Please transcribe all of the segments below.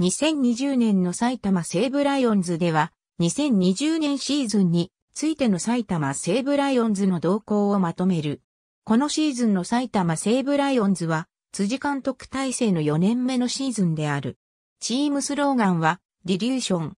2020年の埼玉西武ライオンズでは、2020年シーズンについての埼玉西武ライオンズの動向をまとめる。このシーズンの埼玉西武ライオンズは、辻監督体制の4年目のシーズンである。チームスローガンは、ディリューション。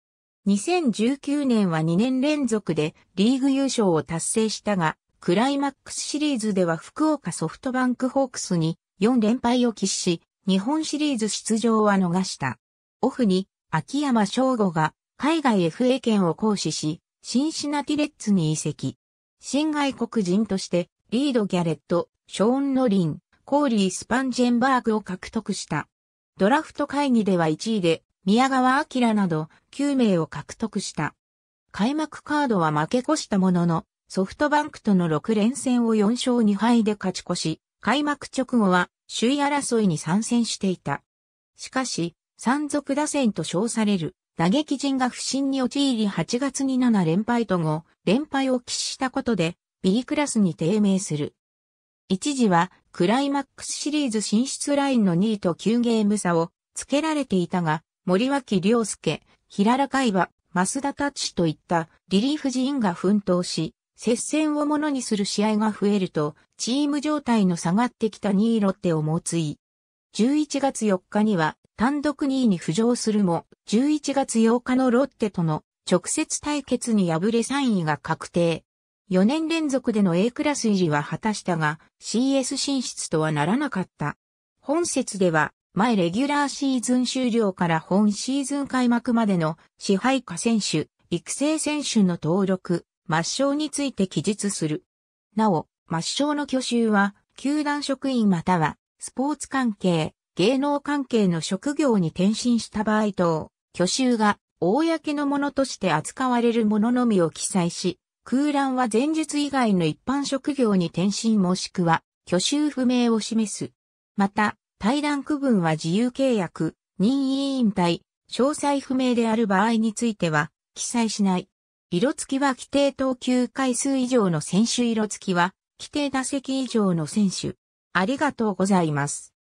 2019年は2年連続でリーグ優勝を達成したが、クライマックスシリーズでは福岡ソフトバンクホークスに4連敗を喫し、日本シリーズ出場は逃した。オフに秋山翔吾が海外 FA 権を行使し、シンシナティレッツに移籍。新外国人としてリード・ギャレット、ショーン・ノリン、コーリー・スパンジェンバーグを獲得した。ドラフト会議では1位で宮川明など9名を獲得した。開幕カードは負け越したものの、ソフトバンクとの6連戦を4勝2敗で勝ち越し、開幕直後は首位争いに参戦していた。しかし、山賊打線と称される打撃陣が不振に陥り8月に7連敗と後、連敗を喫したことで B クラスに低迷する。一時はクライマックスシリーズ進出ラインの2位と9ゲーム差をつけられていたが、森脇良介、平良海馬、増田達といったリリーフ陣が奮闘し、接戦をものにする試合が増えると、チーム状態の下がってきた2位ロッテを猛追。11月4日には、単独2位に浮上するも、11月8日のロッテとの直接対決に敗れ3位が確定。4年連続での A クラス維持は果たしたが、CS 進出とはならなかった。本節では、前レギュラーシーズン終了から本シーズン開幕までの支配下選手、育成選手の登録、抹消について記述する。なお、抹消の挙手は、球団職員または、スポーツ関係、芸能関係の職業に転身した場合等、挙手が公のものとして扱われるもののみを記載し、空欄は前述以外の一般職業に転身もしくは、挙手不明を示す。また、対談区分は自由契約、任意引退、詳細不明である場合については、記載しない。色付きは規定投球回数以上の選手色付きは、規定打席以上の選手。ありがとうございます。